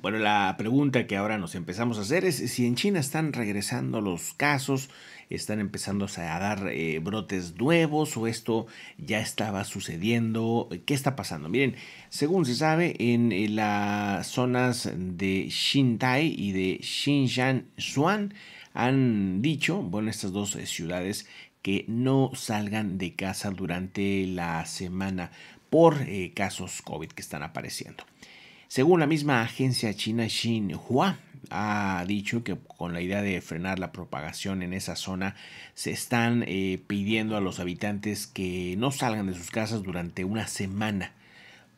Bueno, la pregunta que ahora nos empezamos a hacer es si en China están regresando los casos, están empezando a dar eh, brotes nuevos o esto ya estaba sucediendo, ¿qué está pasando? Miren, según se sabe, en, eh, las zonas de Shintai y de Xinjiang-Xuan han dicho, bueno, estas dos eh, ciudades que no salgan de casa durante la semana por casos COVID que están apareciendo. Según la misma agencia china Xinhua, ha dicho que con la idea de frenar la propagación en esa zona se están eh, pidiendo a los habitantes que no salgan de sus casas durante una semana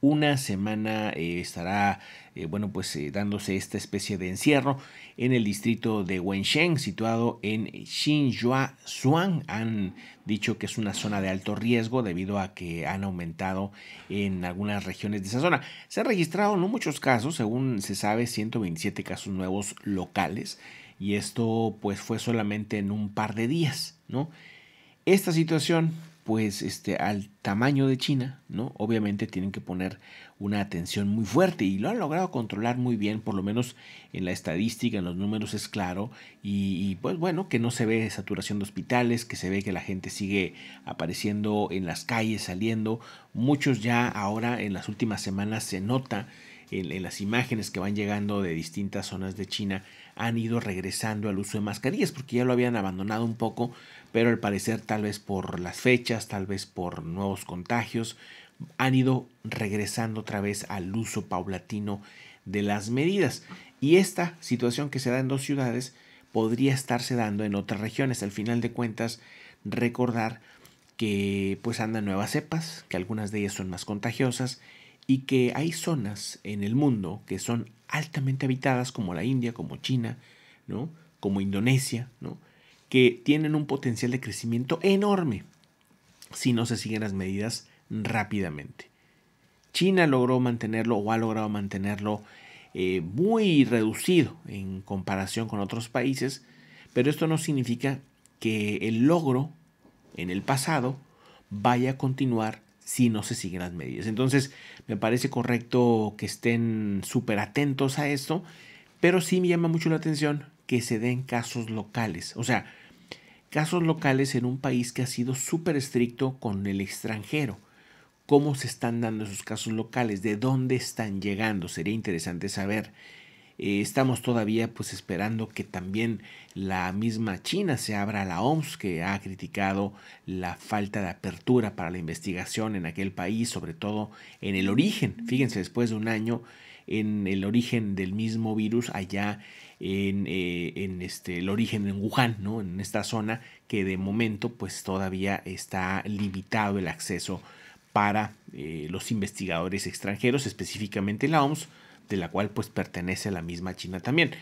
una semana eh, estará eh, bueno pues eh, dándose esta especie de encierro en el distrito de Wensheng situado en Xinjiang han dicho que es una zona de alto riesgo debido a que han aumentado en algunas regiones de esa zona se han registrado no muchos casos según se sabe 127 casos nuevos locales y esto pues fue solamente en un par de días no esta situación, pues este, al tamaño de China, ¿no? obviamente tienen que poner una atención muy fuerte y lo han logrado controlar muy bien, por lo menos en la estadística, en los números es claro, y, pues bueno, que no se ve saturación de hospitales, que se ve que la gente sigue apareciendo en las calles, saliendo, muchos ya ahora en las últimas semanas se nota en, en las imágenes que van llegando de distintas zonas de China, han ido regresando al uso de mascarillas, porque ya lo habían abandonado un poco, pero al parecer tal vez por las fechas, tal vez por nuevos contagios, han ido regresando otra vez al uso paulatino de las medidas. Y esta situación que se da en dos ciudades podría estarse dando en otras regiones. Al final de cuentas, recordar que pues andan nuevas cepas, que algunas de ellas son más contagiosas y que hay zonas en el mundo que son altamente habitadas como la India, como China, ¿no? como Indonesia, ¿no? que tienen un potencial de crecimiento enorme si no se siguen las medidas rápidamente. China logró mantenerlo o ha logrado mantenerlo eh, muy reducido en comparación con otros países, pero esto no significa que el logro en el pasado vaya a continuar si no se siguen las medidas. Entonces, me parece correcto que estén súper atentos a esto, pero sí me llama mucho la atención que se den casos locales. O sea, casos locales en un país que ha sido súper estricto con el extranjero. ¿Cómo se están dando esos casos locales? ¿De dónde están llegando? Sería interesante saber. Eh, estamos todavía pues esperando que también la misma China se abra a la OMS que ha criticado la falta de apertura para la investigación en aquel país, sobre todo en el origen. Fíjense, después de un año en el origen del mismo virus allá en, eh, este, el origen en Wuhan, en esta zona que de momento pues todavía está limitado el acceso para eh, los investigadores extranjeros, específicamente la OMS, de la cual pues pertenece a la misma China también.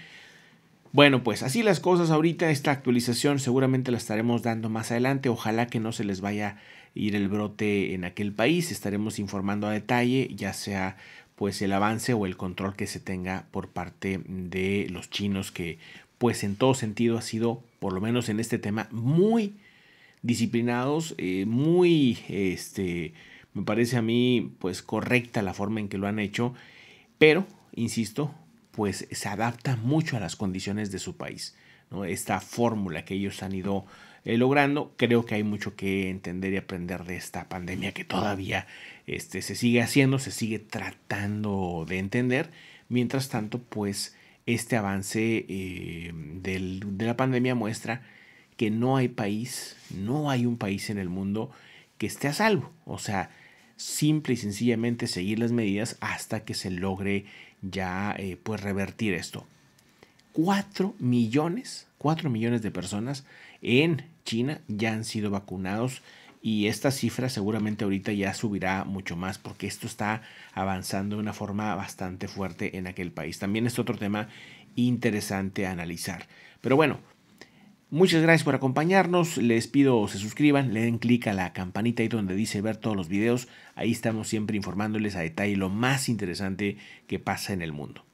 Bueno, pues así las cosas ahorita, esta actualización seguramente la estaremos dando más adelante, ojalá que no se les vaya a ir el brote en aquel país, estaremos informando a detalle, ya sea pues el avance o el control que se tenga por parte de los chinos que pues en todo sentido ha sido, por lo menos en este tema, muy disciplinados, eh, muy, este, me parece a mí, pues correcta la forma en que lo han hecho, pero insisto, pues se adapta mucho a las condiciones de su país. ¿no? Esta fórmula que ellos han ido eh, logrando, creo que hay mucho que entender y aprender de esta pandemia que todavía este, se sigue haciendo, se sigue tratando de entender. Mientras tanto, pues este avance eh, de la pandemia muestra que no hay país, no hay un país en el mundo que esté a salvo. O sea, simple y sencillamente seguir las medidas hasta que se logre ya eh, pues revertir esto. 4 millones, 4 millones de personas en China ya han sido vacunados y esta cifra seguramente ahorita ya subirá mucho más porque esto está avanzando de una forma bastante fuerte en aquel país. También es otro tema interesante analizar. Pero bueno, Muchas gracias por acompañarnos. Les pido se suscriban, le den clic a la campanita ahí donde dice ver todos los videos. Ahí estamos siempre informándoles a detalle lo más interesante que pasa en el mundo.